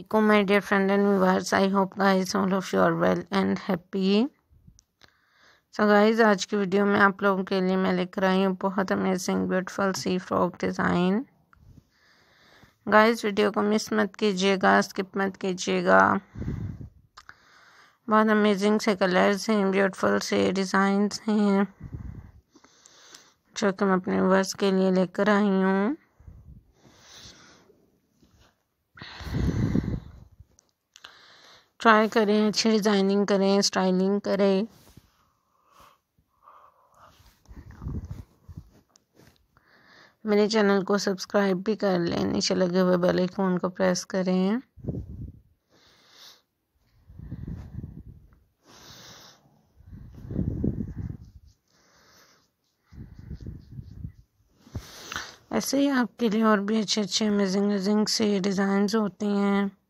Hello, my dear friend and viewers. I hope guys all of you are well and happy. so guys, आज की video में आप लोगों के लिए मैं लेकर आई हूँ बहुत अमेजिंग ब्यूटीफुल सी फ्रॉक डिज़ाइन गाइज वीडियो को मिस मत कीजिएगा स्किप मत कीजिएगा बहुत अमेजिंग से कलर्स हैं ब्यूटीफुल से डिज़ाइंस हैं जो कि मैं अपने व्यूवर्स के लिए लेकर आई हूँ ट्राई करें अच्छी डिज़ाइनिंग करें स्टाइलिंग करें मेरे चैनल को सब्सक्राइब भी कर लें नीचे लगे हुए बेल आइकॉन को प्रेस करें ऐसे ही आपके लिए और भी अच्छे अच्छे अमेजिंग अमेजिंग से डिज़ाइंस होते हैं